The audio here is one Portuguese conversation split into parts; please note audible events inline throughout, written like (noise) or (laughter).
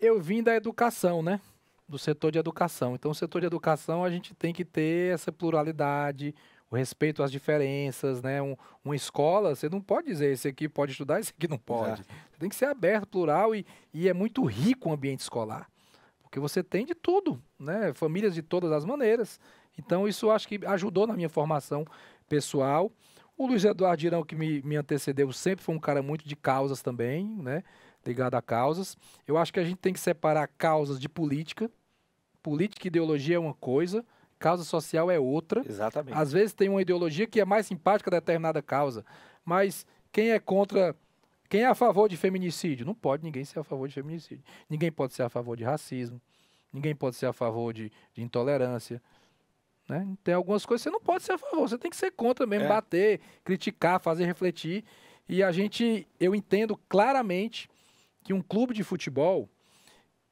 eu vim da educação, né? Do setor de educação. Então, o setor de educação, a gente tem que ter essa pluralidade, o respeito às diferenças, né? Um, uma escola, você não pode dizer esse aqui pode estudar, (laughs) esse aqui não pode. Você tem que ser aberto, plural e, e é muito rico o ambiente escolar. Porque você tem de tudo, né? Famílias de todas as maneiras. Então, isso acho que ajudou na minha formação pessoal. O Luiz Eduardo Girão, que me, me antecedeu, sempre foi um cara muito de causas também, né? ligado a causas. Eu acho que a gente tem que separar causas de política. Política e ideologia é uma coisa, causa social é outra. Exatamente. Às vezes tem uma ideologia que é mais simpática a determinada causa, mas quem é contra. Quem é a favor de feminicídio? Não pode ninguém ser a favor de feminicídio. Ninguém pode ser a favor de racismo. Ninguém pode ser a favor de, de intolerância. Né? Tem algumas coisas que você não pode ser a favor, você tem que ser contra mesmo, é. bater, criticar, fazer refletir. E a gente, eu entendo claramente que um clube de futebol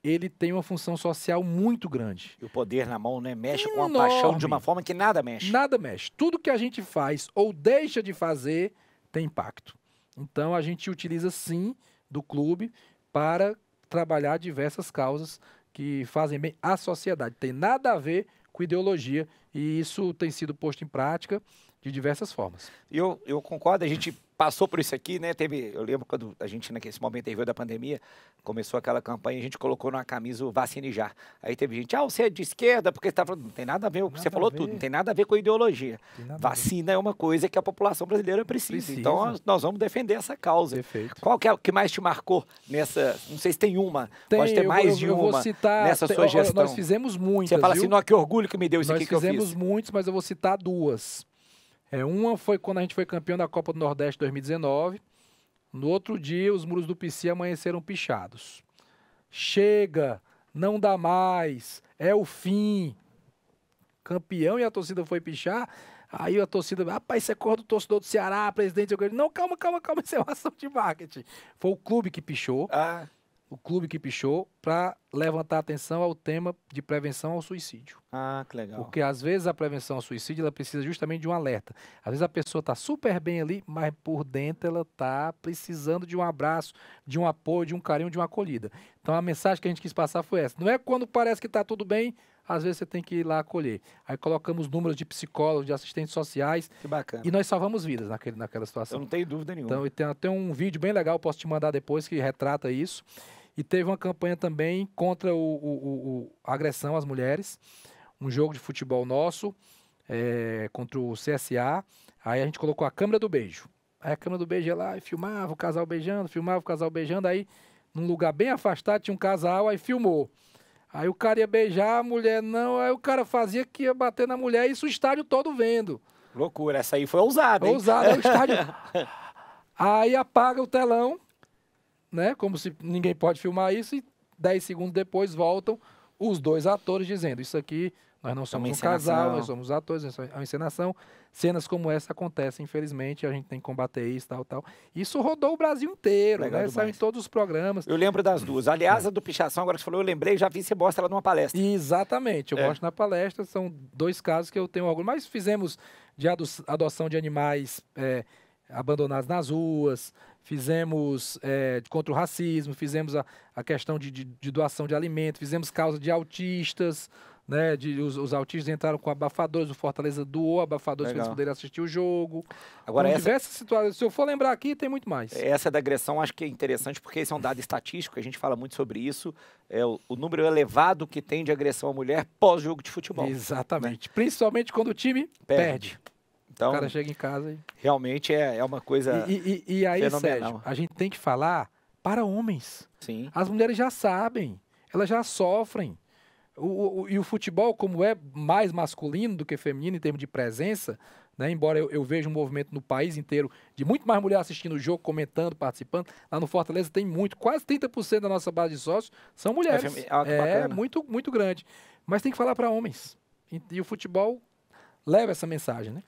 ele tem uma função social muito grande. E o poder na mão, né? Mexe Enorme. com a paixão de uma forma que nada mexe. Nada mexe. Tudo que a gente faz ou deixa de fazer tem impacto. Então a gente utiliza sim do clube para trabalhar diversas causas que fazem bem à sociedade. Tem nada a ver com ideologia e isso tem sido posto em prática de diversas formas. Eu, eu concordo, a gente passou por isso aqui, né? Teve, eu lembro quando a gente, naquele momento teve da pandemia, começou aquela campanha, a gente colocou numa camisa o vacine já. Aí teve gente, ah, você é de esquerda, porque está falando, não tem nada a ver, nada você falou tudo, não tem nada a ver com ideologia. Vacina é uma coisa que a população brasileira precisa. Então precisa. Então nós vamos defender essa causa. Perfeito. Qual que é o que mais te marcou nessa, não sei se tem uma, tem, pode ter mais eu, de eu uma citar, nessa tem, sua gestão. Nós fizemos muitas, Você fala assim, viu? assim, não, que orgulho que me deu isso nós aqui que eu fiz. Nós fizemos muitos, mas eu vou citar duas. É, uma foi quando a gente foi campeão da Copa do Nordeste 2019. No outro dia, os muros do PC amanheceram pichados. Chega, não dá mais, é o fim. Campeão e a torcida foi pichar. Aí a torcida, rapaz, isso é cor do torcedor do Ceará, presidente. Eu falei, não, calma, calma, calma, isso é uma ação de marketing. Foi o clube que pichou. Ah o clube que pichou para levantar atenção ao tema de prevenção ao suicídio. Ah, que legal. Porque às vezes a prevenção ao suicídio ela precisa justamente de um alerta. Às vezes a pessoa está super bem ali, mas por dentro ela está precisando de um abraço, de um apoio, de um carinho, de uma acolhida. Então a mensagem que a gente quis passar foi essa. Não é quando parece que está tudo bem, às vezes você tem que ir lá acolher. Aí colocamos números de psicólogos, de assistentes sociais. Que bacana. E nós salvamos vidas naquele, naquela situação. Eu não tenho dúvida nenhuma. Então, tem até um vídeo bem legal, posso te mandar depois, que retrata isso. E teve uma campanha também contra o, o, o a agressão às mulheres. Um jogo de futebol nosso é, contra o CSA. Aí a gente colocou a câmera do beijo. Aí a câmera do beijo ia lá e filmava o casal beijando, filmava o casal beijando. Aí, num lugar bem afastado, tinha um casal, aí filmou. Aí o cara ia beijar, a mulher não. Aí o cara fazia que ia bater na mulher, isso o estádio todo vendo. Loucura, essa aí foi ousada. Hein? Ousada, o estádio. (laughs) aí apaga o telão, né? Como se ninguém pode filmar isso e 10 segundos depois voltam os dois atores dizendo: Isso aqui, nós não é somos é um casal, nós somos atores, é uma encenação. Cenas como essa acontecem, infelizmente, a gente tem que combater isso, tal, tal. Isso rodou o Brasil inteiro, Legal né? Saiu em todos os programas. Eu lembro das duas. Aliás, é. a do Pichação, agora que você falou, eu lembrei, já vi você mostra ela numa palestra. Exatamente, eu é. mostro na palestra, são dois casos que eu tenho orgulho. Mas fizemos de adoção de animais. É, abandonados nas ruas, fizemos é, contra o racismo, fizemos a, a questão de, de, de doação de alimento fizemos causa de autistas, né, de, os, os, autistas entraram com abafadores, o Fortaleza doou abafadores para eles poderem assistir o jogo. Agora, então, essa... diversas situações, se eu for lembrar aqui, tem muito mais. Essa da agressão acho que é interessante porque esse é um dado estatístico, a gente fala muito sobre isso, é o, o número elevado que tem de agressão à mulher pós-jogo de futebol. Exatamente, né? principalmente quando o time perde. perde. Então, o cara chega em casa e... Realmente é, é uma coisa E, e, e aí, fenomenal. Sérgio, a gente tem que falar para homens. Sim. As mulheres já sabem, elas já sofrem. O, o, e o futebol, como é mais masculino do que feminino em termos de presença, né? embora eu, eu veja um movimento no país inteiro de muito mais mulher assistindo o jogo, comentando, participando, lá no Fortaleza tem muito, quase 30% da nossa base de sócios são mulheres. É, é, é muito, muito grande. Mas tem que falar para homens. E, e o futebol leva essa mensagem, né?